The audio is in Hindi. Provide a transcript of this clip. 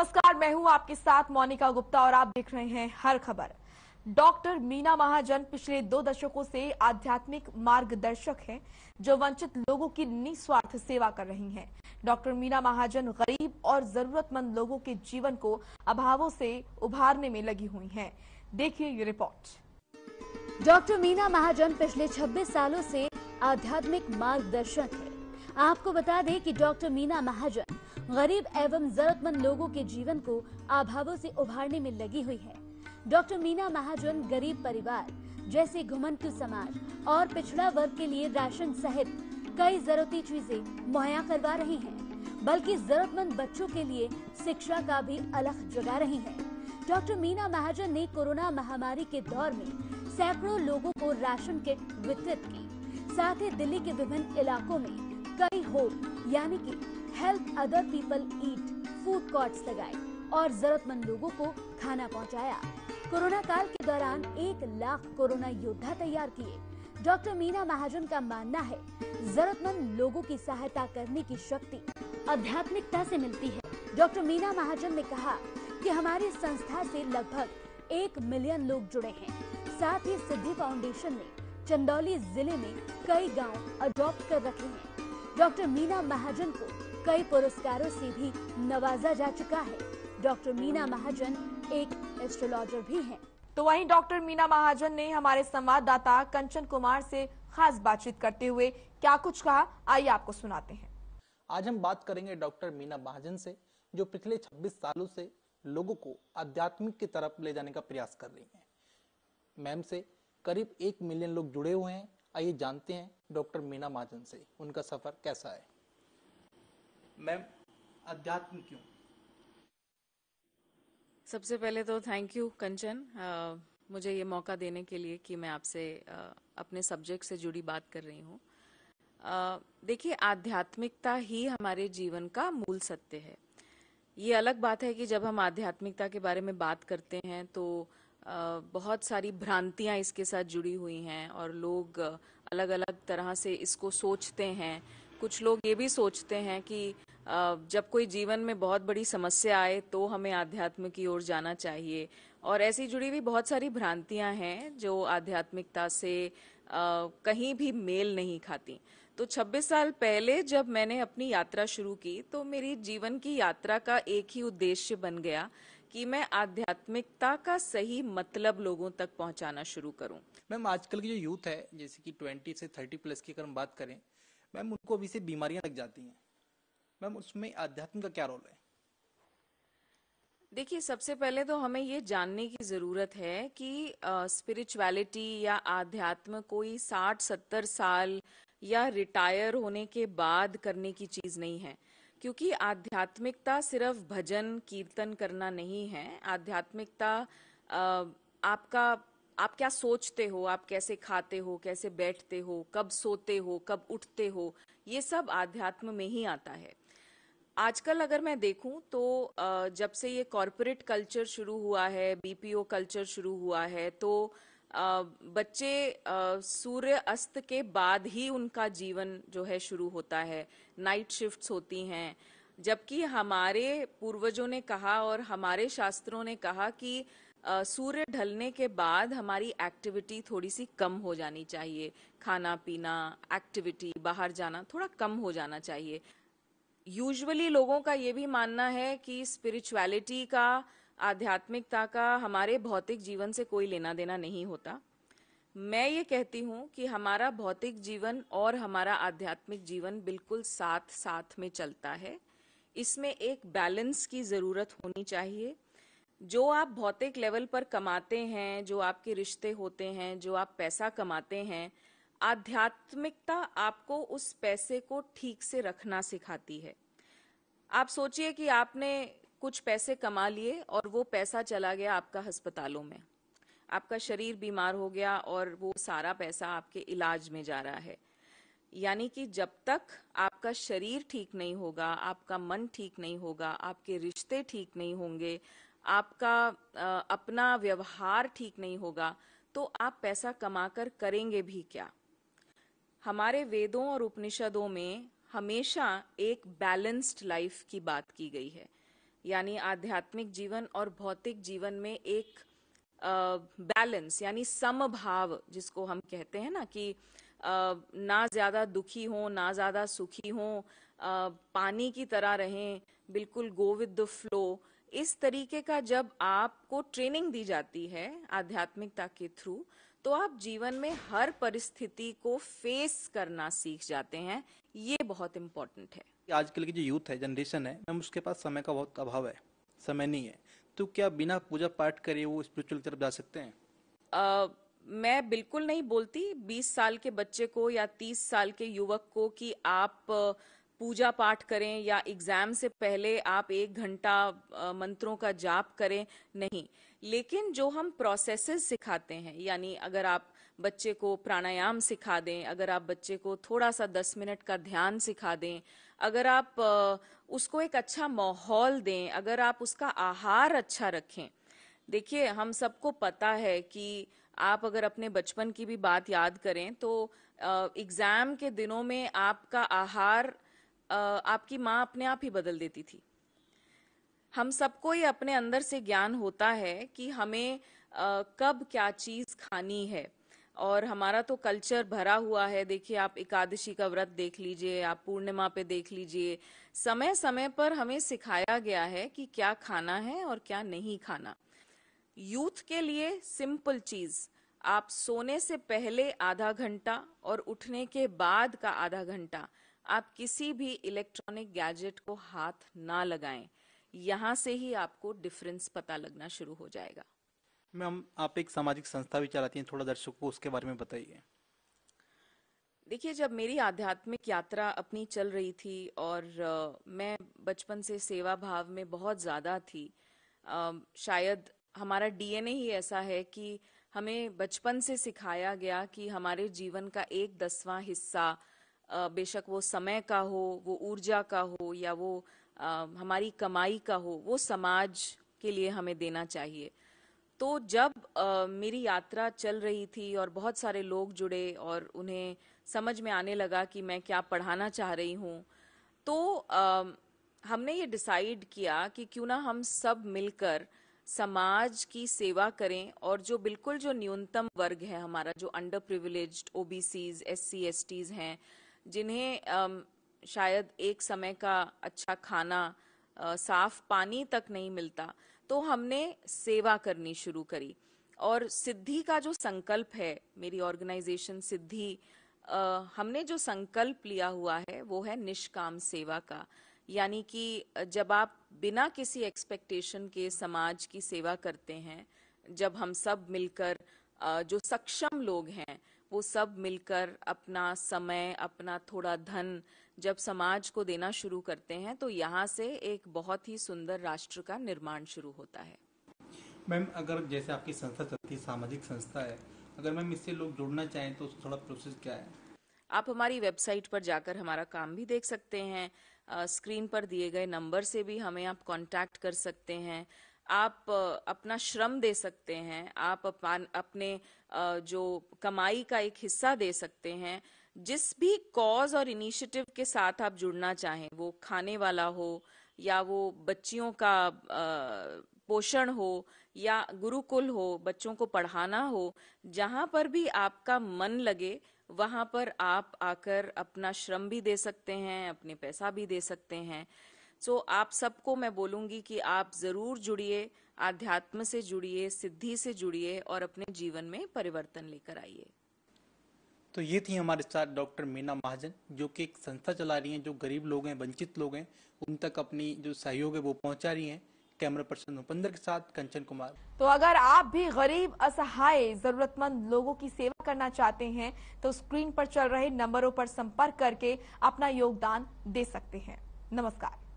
नमस्कार मैं हूं आपके साथ मोनिका गुप्ता और आप देख रहे हैं हर खबर डॉक्टर मीना महाजन पिछले दो दशकों से आध्यात्मिक मार्गदर्शक हैं जो वंचित लोगों की निस्वार्थ सेवा कर रही हैं डॉक्टर मीना महाजन गरीब और जरूरतमंद लोगों के जीवन को अभावों से उभारने में लगी हुई हैं देखिए ये रिपोर्ट डॉक्टर मीना महाजन पिछले 26 सालों से आध्यात्मिक मार्गदर्शक है आपको बता दें कि डॉक्टर मीना महाजन गरीब एवं जरूरतमंद लोगों के जीवन को अभावों से उभारने में लगी हुई है डॉक्टर मीना महाजन गरीब परिवार जैसे घुमंतु समाज और पिछड़ा वर्ग के लिए राशन सहित कई जरूरती चीजें मुहैया करवा रही हैं, बल्कि जरूरतमंद बच्चों के लिए शिक्षा का भी अलख जगा रही हैं। डॉक्टर मीना महाजन ने कोरोना महामारी के दौर में सैकड़ों लोगों को राशन किट वितरित की साथ ही दिल्ली के विभिन्न इलाकों में कई होम यानी की help other people eat food courts लगाए और जरूरतमंद लोगों को खाना पहुंचाया कोरोना काल के दौरान एक लाख कोरोना योद्धा तैयार किए डॉक्टर मीना महाजन का मानना है जरूरतमंद लोगों की सहायता करने की शक्ति आध्यात्मिकता से मिलती है डॉक्टर मीना महाजन ने कहा कि हमारी संस्था से लगभग एक मिलियन लोग जुड़े हैं साथ ही सिद्धि फाउंडेशन ने चंदौली जिले में कई गांव अडॉप्ट कर रखे हैं डॉक्टर मीना महाजन को कई पुरस्कारों से भी नवाजा जा चुका है डॉक्टर मीना महाजन एक एस्ट्रोलॉजर भी हैं। तो वहीं डॉक्टर मीना महाजन ने हमारे संवाददाता कंचन कुमार से खास बातचीत करते हुए क्या कुछ कहा आइए आपको सुनाते हैं आज हम बात करेंगे डॉक्टर मीना महाजन से जो पिछले 26 सालों से लोगों को आध्यात्मिक की तरफ ले जाने का प्रयास कर रही हैं मैम से करीब एक मिलियन लोग जुड़े हुए हैं आइए जानते हैं डॉक्टर मीना महाजन से उनका सफर कैसा है मैम अध्यात्म क्यों सबसे पहले तो थैंक यू कंचन मुझे ये मौका देने के लिए कि मैं आपसे अपने सब्जेक्ट से जुड़ी बात कर रही हूँ देखिए आध्यात्मिकता ही हमारे जीवन का मूल सत्य है ये अलग बात है कि जब हम आध्यात्मिकता के बारे में बात करते हैं तो बहुत सारी भ्रांतियां इसके साथ जुड़ी हुई हैं और लोग अलग अलग तरह से इसको सोचते हैं कुछ लोग ये भी सोचते हैं कि जब कोई जीवन में बहुत बड़ी समस्या आए तो हमें आध्यात्म की ओर जाना चाहिए और ऐसी जुड़ी हुई बहुत सारी भ्रांतियां हैं जो आध्यात्मिकता से कहीं भी मेल नहीं खाती तो 26 साल पहले जब मैंने अपनी यात्रा शुरू की तो मेरी जीवन की यात्रा का एक ही उद्देश्य बन गया कि मैं आध्यात्मिकता का सही मतलब लोगों तक पहुंचाना शुरू करूं मैम आजकल की जो यूथ है जैसे कि 20 से 30 प्लस की अगर हम बात करें मैम उनको अभी से बीमारियां लग जाती हैं मैम उसमें अध्यात्म का क्या रोल है देखिए सबसे पहले तो हमें ये जानने की ज़रूरत है कि स्पिरिचुअलिटी या आध्यात्म कोई 60-70 साल या रिटायर होने के बाद करने की चीज़ नहीं है क्योंकि आध्यात्मिकता सिर्फ भजन कीर्तन करना नहीं है आध्यात्मिकता आपका आप क्या सोचते हो आप कैसे खाते हो कैसे बैठते हो कब सोते हो कब उठते हो ये सब आध्यात्म में ही आता है आजकल अगर मैं देखूं तो जब से ये कॉरपोरेट कल्चर शुरू हुआ है बीपीओ कल्चर शुरू हुआ है तो बच्चे सूर्य अस्त के बाद ही उनका जीवन जो है शुरू होता है नाइट शिफ्ट्स होती हैं जबकि हमारे पूर्वजों ने कहा और हमारे शास्त्रों ने कहा कि सूर्य ढलने के बाद हमारी एक्टिविटी थोड़ी सी कम हो जानी चाहिए खाना पीना एक्टिविटी बाहर जाना थोड़ा कम हो जाना चाहिए यूजुअली लोगों का ये भी मानना है कि स्पिरिचुअलिटी का आध्यात्मिकता का हमारे भौतिक जीवन से कोई लेना देना नहीं होता मैं ये कहती हूँ कि हमारा भौतिक जीवन और हमारा आध्यात्मिक जीवन बिल्कुल साथ साथ में चलता है इसमें एक बैलेंस की ज़रूरत होनी चाहिए जो आप भौतिक लेवल पर कमाते हैं जो आपके रिश्ते होते हैं जो आप पैसा कमाते हैं आध्यात्मिकता आपको उस पैसे को ठीक से रखना सिखाती है आप सोचिए कि आपने कुछ पैसे कमा लिए और वो पैसा चला गया आपका अस्पतालों में आपका शरीर बीमार हो गया और वो सारा पैसा आपके इलाज में जा रहा है यानी कि जब तक आपका शरीर ठीक नहीं होगा आपका मन ठीक नहीं होगा आपके रिश्ते ठीक नहीं होंगे आपका अपना व्यवहार ठीक नहीं होगा तो आप पैसा कमाकर करेंगे भी क्या हमारे वेदों और उपनिषदों में हमेशा एक बैलेंस्ड लाइफ की बात की गई है यानी आध्यात्मिक जीवन और भौतिक जीवन में एक बैलेंस यानी समभाव जिसको हम कहते हैं ना कि आ, ना ज्यादा दुखी हो ना ज्यादा सुखी हो आ, पानी की तरह रहें बिल्कुल गो विद द फ्लो इस तरीके का जब आपको ट्रेनिंग दी जाती है आध्यात्मिकता के थ्रू तो आप जीवन में हर परिस्थिति को फेस करना सीख जाते हैं ये बहुत इम्पोर्टेंट है आजकल की जो यूथ है जनरेशन है हम उसके पास समय का बहुत अभाव है समय नहीं है तो क्या बिना पूजा पाठ करे वो स्पिरिचुअल तरफ जा सकते हैं आ, मैं बिल्कुल नहीं बोलती 20 साल के बच्चे को या 30 साल के युवक को कि आप पूजा पाठ करें या एग्जाम से पहले आप एक घंटा मंत्रों का जाप करें नहीं लेकिन जो हम प्रोसेसेस सिखाते हैं यानी अगर आप बच्चे को प्राणायाम सिखा दें अगर आप बच्चे को थोड़ा सा दस मिनट का ध्यान सिखा दें अगर आप उसको एक अच्छा माहौल दें अगर आप उसका आहार अच्छा रखें देखिए हम सबको पता है कि आप अगर अपने बचपन की भी बात याद करें तो एग्ज़ाम के दिनों में आपका आहार आपकी माँ अपने आप ही बदल देती थी हम सबको ये अपने अंदर से ज्ञान होता है कि हमें आ, कब क्या चीज खानी है और हमारा तो कल्चर भरा हुआ है देखिए आप एकादशी का व्रत देख लीजिए आप पूर्णिमा पे देख लीजिए समय समय पर हमें सिखाया गया है कि क्या खाना है और क्या नहीं खाना यूथ के लिए सिंपल चीज आप सोने से पहले आधा घंटा और उठने के बाद का आधा घंटा आप किसी भी इलेक्ट्रॉनिक गैजेट को हाथ ना लगाएं यहां से ही आपको डिफरेंस पता लगना शुरू हो जाएगा मैम आप एक सामाजिक संस्था भी चलाती हैं थोड़ा दर्शकों को उसके बारे में बताइए देखिए जब मेरी आध्यात्मिक यात्रा अपनी चल रही थी और मैं बचपन से सेवा भाव में बहुत ज़्यादा थी शायद हमारा डीएनए ही ऐसा है कि हमें बचपन से सिखाया गया कि हमारे जीवन का एक दसवां हिस्सा बेशक वो समय का हो वो ऊर्जा का हो या वो हमारी कमाई का हो वो समाज के लिए हमें देना चाहिए तो जब मेरी यात्रा चल रही थी और बहुत सारे लोग जुड़े और उन्हें समझ में आने लगा कि मैं क्या पढ़ाना चाह रही हूँ तो हमने ये डिसाइड किया कि क्यों ना हम सब मिलकर समाज की सेवा करें और जो बिल्कुल जो न्यूनतम वर्ग है हमारा जो under privilege OBCs S C S Ts हैं जिन्हें शायद एक समय का अच्छा खाना साफ पानी तक नहीं मिलता तो हमने सेवा करनी शुरू करी और सिद्धि का जो संकल्प है मेरी ऑर्गेनाइजेशन सिद्धि हमने जो संकल्प लिया हुआ है वो है निष्काम सेवा का यानी कि जब आप बिना किसी एक्सपेक्टेशन के समाज की सेवा करते हैं जब हम सब मिलकर जो सक्षम लोग हैं वो सब मिलकर अपना समय अपना थोड़ा धन जब समाज को देना शुरू करते हैं तो यहाँ से एक बहुत ही सुंदर राष्ट्र का निर्माण शुरू होता है मैम अगर जैसे आपकी संस्था चलती सामाजिक संस्था है अगर मैम इससे लोग जुड़ना चाहें तो थोड़ा प्रोसेस क्या है आप हमारी वेबसाइट पर जाकर हमारा काम भी देख सकते हैं स्क्रीन पर दिए गए नंबर से भी हमें आप कांटेक्ट कर सकते हैं आप अपना श्रम दे सकते हैं आप अपने जो कमाई का एक हिस्सा दे सकते हैं जिस भी कॉज और इनिशिएटिव के साथ आप जुड़ना चाहें वो खाने वाला हो या वो बच्चियों का पोषण हो या गुरुकुल हो बच्चों को पढ़ाना हो जहाँ पर भी आपका मन लगे वहाँ पर आप आकर अपना श्रम भी दे सकते हैं अपने पैसा भी दे सकते हैं सो so, आप सबको मैं बोलूंगी कि आप जरूर जुड़िए आध्यात्म से जुड़िए सिद्धि से जुड़िए और अपने जीवन में परिवर्तन लेकर आइए तो ये थी हमारे साथ डॉक्टर मीना महाजन जो कि एक संस्था चला रही हैं जो गरीब लोग हैं वंचित लोग हैं उन तक अपनी जो सहयोग है वो पहुंचा रही हैं कैमरा पर्सन उपेंद्र के साथ कंचन कुमार तो अगर आप भी गरीब असहाय जरूरतमंद लोगों की सेवा करना चाहते हैं तो स्क्रीन पर चल रहे नंबरों पर संपर्क करके अपना योगदान दे सकते हैं नमस्कार